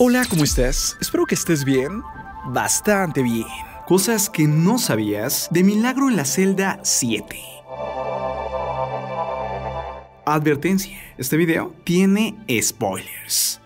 Hola, ¿cómo estás? Espero que estés bien. Bastante bien. Cosas que no sabías de Milagro en la celda 7. Advertencia, este video tiene spoilers.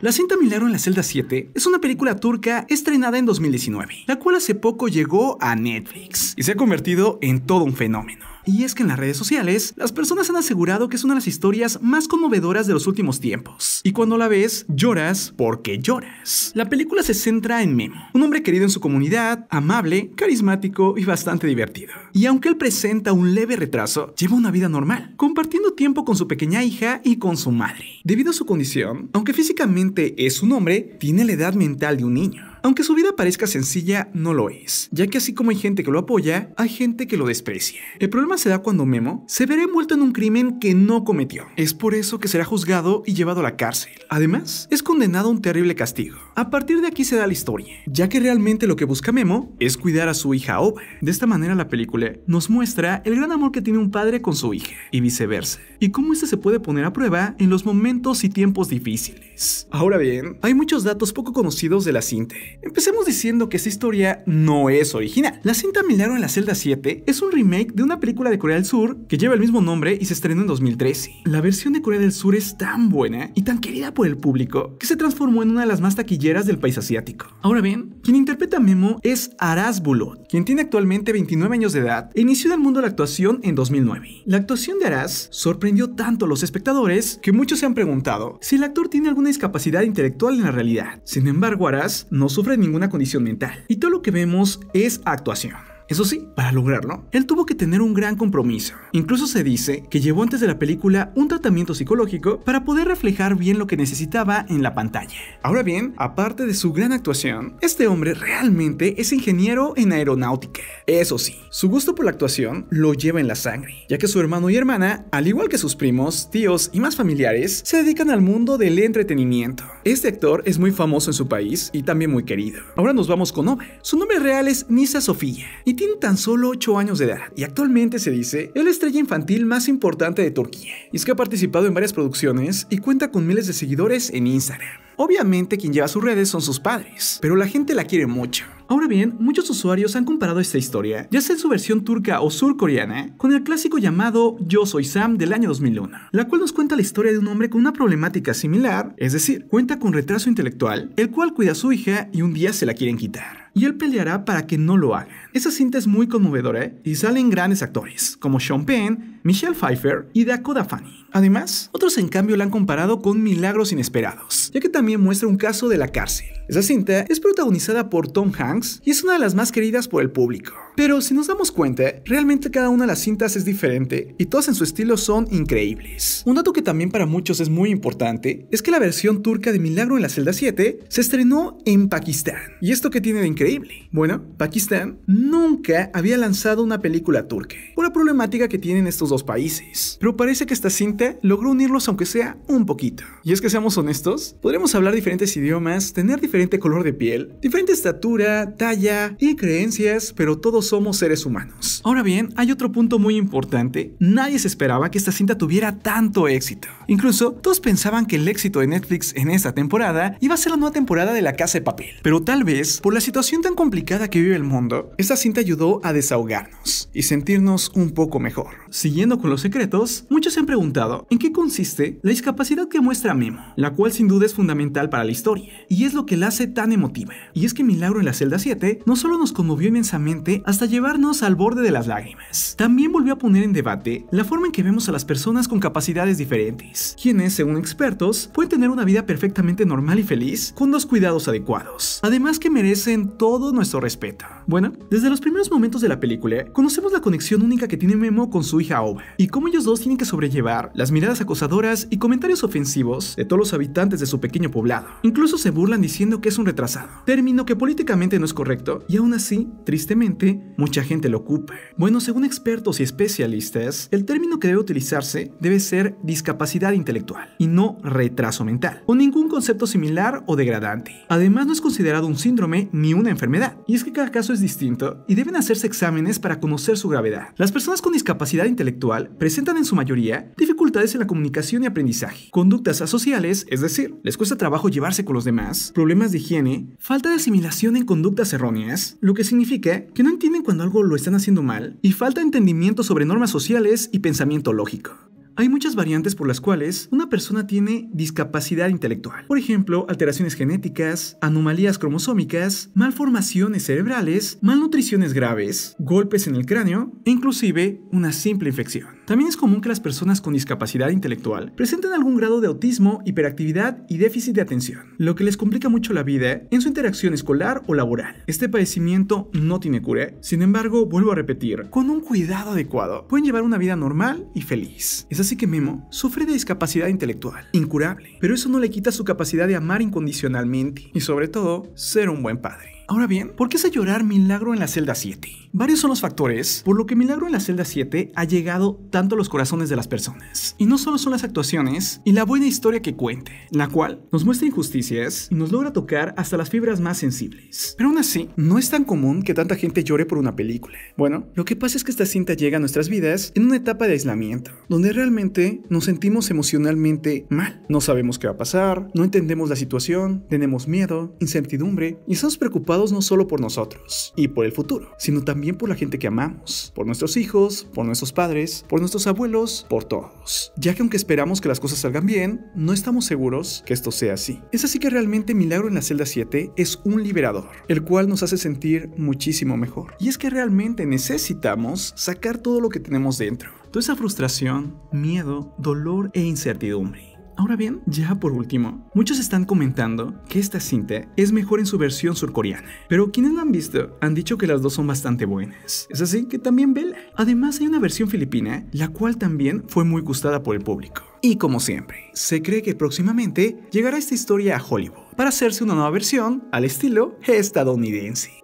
La cinta Milagro en la celda 7 es una película turca estrenada en 2019, la cual hace poco llegó a Netflix y se ha convertido en todo un fenómeno. Y es que en las redes sociales, las personas han asegurado que es una de las historias más conmovedoras de los últimos tiempos. Y cuando la ves, lloras porque lloras. La película se centra en Memo, un hombre querido en su comunidad, amable, carismático y bastante divertido. Y aunque él presenta un leve retraso, lleva una vida normal, compartiendo tiempo con su pequeña hija y con su madre. Debido a su condición, aunque físicamente es un hombre, tiene la edad mental de un niño. Aunque su vida parezca sencilla, no lo es, ya que así como hay gente que lo apoya, hay gente que lo desprecia. El problema se da cuando Memo se verá envuelto en un crimen que no cometió. Es por eso que será juzgado y llevado a la cárcel. Además, es condenado a un terrible castigo. A partir de aquí se da la historia, ya que realmente lo que busca Memo es cuidar a su hija Oba. De esta manera la película nos muestra el gran amor que tiene un padre con su hija y viceversa, y cómo este se puede poner a prueba en los momentos y tiempos difíciles. Ahora bien, hay muchos datos poco conocidos de la cinta, Empecemos diciendo que esta historia no es original. La cinta Milagro en la celda 7 es un remake de una película de Corea del Sur que lleva el mismo nombre y se estrenó en 2013. La versión de Corea del Sur es tan buena y tan querida por el público que se transformó en una de las más taquilleras del país asiático. Ahora bien, quien interpreta a Memo es Aras Bulot, quien tiene actualmente 29 años de edad e inició en el mundo de la actuación en 2009. La actuación de Aras sorprendió tanto a los espectadores que muchos se han preguntado si el actor tiene alguna discapacidad intelectual en la realidad. Sin embargo, Aras no sufrió sufre ninguna condición mental y todo lo que vemos es actuación. Eso sí, para lograrlo, él tuvo que tener un gran compromiso. Incluso se dice que llevó antes de la película un tratamiento psicológico para poder reflejar bien lo que necesitaba en la pantalla. Ahora bien, aparte de su gran actuación, este hombre realmente es ingeniero en aeronáutica. Eso sí, su gusto por la actuación lo lleva en la sangre, ya que su hermano y hermana, al igual que sus primos, tíos y más familiares, se dedican al mundo del entretenimiento. Este actor es muy famoso en su país y también muy querido. Ahora nos vamos con Ove Su nombre real es Nisa Sofía tiene tan solo 8 años de edad, y actualmente se dice es la estrella infantil más importante de Turquía. Y es que ha participado en varias producciones y cuenta con miles de seguidores en Instagram. Obviamente quien lleva sus redes son sus padres, pero la gente la quiere mucho. Ahora bien, muchos usuarios han comparado esta historia, ya sea en su versión turca o surcoreana, con el clásico llamado Yo Soy Sam del año 2001, la cual nos cuenta la historia de un hombre con una problemática similar, es decir, cuenta con retraso intelectual, el cual cuida a su hija y un día se la quieren quitar y él peleará para que no lo hagan. Esa cinta es muy conmovedora ¿eh? y salen grandes actores como Sean Penn, Michelle Pfeiffer y Dakota Fanning. Además, otros en cambio la han comparado con Milagros Inesperados, ya que también muestra un caso de la cárcel. Esa cinta es protagonizada por Tom Hanks y es una de las más queridas por el público. Pero si nos damos cuenta, realmente cada una de las cintas es diferente y todas en su estilo son increíbles. Un dato que también para muchos es muy importante es que la versión turca de Milagro en la celda 7 se estrenó en Pakistán. ¿Y esto qué tiene de increíble? Bueno, Pakistán nunca había lanzado una película turca, una la problemática que tienen estos dos países. Pero parece que esta cinta logró unirlos aunque sea un poquito. Y es que seamos honestos, podremos hablar diferentes idiomas, tener diferente color de piel, diferente estatura, talla y creencias, pero todo somos seres humanos. Ahora bien, hay otro punto muy importante. Nadie se esperaba que esta cinta tuviera tanto éxito. Incluso, todos pensaban que el éxito de Netflix en esta temporada iba a ser la nueva temporada de La Casa de Papel. Pero tal vez, por la situación tan complicada que vive el mundo, esta cinta ayudó a desahogarnos y sentirnos un poco mejor. Siguiendo con los secretos, muchos se han preguntado en qué consiste la discapacidad que muestra Memo, la cual sin duda es fundamental para la historia, y es lo que la hace tan emotiva. Y es que Milagro en la celda 7 no solo nos conmovió inmensamente a hasta llevarnos al borde de las lágrimas. También volvió a poner en debate la forma en que vemos a las personas con capacidades diferentes, quienes, según expertos, pueden tener una vida perfectamente normal y feliz con dos cuidados adecuados, además que merecen todo nuestro respeto. Bueno, desde los primeros momentos de la película, conocemos la conexión única que tiene Memo con su hija Ova, y cómo ellos dos tienen que sobrellevar las miradas acosadoras y comentarios ofensivos de todos los habitantes de su pequeño poblado. Incluso se burlan diciendo que es un retrasado, término que políticamente no es correcto, y aún así, tristemente, mucha gente lo ocupa. Bueno, según expertos y especialistas, el término que debe utilizarse debe ser discapacidad intelectual y no retraso mental, o ningún concepto similar o degradante. Además, no es considerado un síndrome ni una enfermedad, y es que cada caso es distinto y deben hacerse exámenes para conocer su gravedad. Las personas con discapacidad intelectual presentan en su mayoría dificultades en la comunicación y aprendizaje, conductas asociales, es decir, les cuesta trabajo llevarse con los demás, problemas de higiene, falta de asimilación en conductas erróneas, lo que significa que no entienden cuando algo lo están haciendo mal y falta entendimiento sobre normas sociales y pensamiento lógico. Hay muchas variantes por las cuales una persona tiene discapacidad intelectual. Por ejemplo, alteraciones genéticas, anomalías cromosómicas, malformaciones cerebrales, malnutriciones graves, golpes en el cráneo e inclusive una simple infección. También es común que las personas con discapacidad intelectual presenten algún grado de autismo, hiperactividad y déficit de atención, lo que les complica mucho la vida en su interacción escolar o laboral. Este padecimiento no tiene cura, sin embargo, vuelvo a repetir, con un cuidado adecuado pueden llevar una vida normal y feliz. Es así que Memo sufre de discapacidad intelectual, incurable, pero eso no le quita su capacidad de amar incondicionalmente y sobre todo ser un buen padre. Ahora bien, ¿por qué hace llorar Milagro en la celda 7? Varios son los factores por lo que Milagro en la celda 7 ha llegado tanto a los corazones de las personas. Y no solo son las actuaciones y la buena historia que cuente, la cual nos muestra injusticias y nos logra tocar hasta las fibras más sensibles. Pero aún así, no es tan común que tanta gente llore por una película. Bueno, lo que pasa es que esta cinta llega a nuestras vidas en una etapa de aislamiento, donde realmente nos sentimos emocionalmente mal. No sabemos qué va a pasar, no entendemos la situación, tenemos miedo, incertidumbre y estamos preocupados no solo por nosotros y por el futuro, sino también por la gente que amamos, por nuestros hijos, por nuestros padres, por nuestros abuelos, por todos. Ya que aunque esperamos que las cosas salgan bien, no estamos seguros que esto sea así. Es así que realmente Milagro en la celda 7 es un liberador, el cual nos hace sentir muchísimo mejor. Y es que realmente necesitamos sacar todo lo que tenemos dentro. Toda esa frustración, miedo, dolor e incertidumbre. Ahora bien, ya por último, muchos están comentando que esta cinta es mejor en su versión surcoreana, pero quienes la han visto han dicho que las dos son bastante buenas. Es así que también vela. Además hay una versión filipina, la cual también fue muy gustada por el público. Y como siempre, se cree que próximamente llegará esta historia a Hollywood para hacerse una nueva versión al estilo estadounidense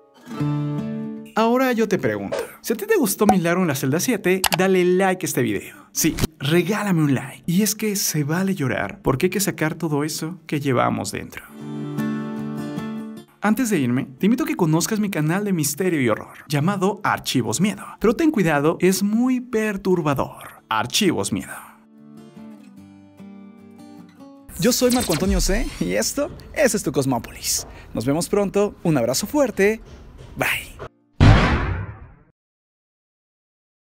yo te pregunto, si a ti te gustó Milagro en la celda 7, dale like a este video. Sí, regálame un like. Y es que se vale llorar, porque hay que sacar todo eso que llevamos dentro. Antes de irme, te invito a que conozcas mi canal de misterio y horror, llamado Archivos Miedo. Pero ten cuidado, es muy perturbador. Archivos Miedo. Yo soy Marco Antonio C y esto, es tu Cosmópolis. Nos vemos pronto, un abrazo fuerte, bye.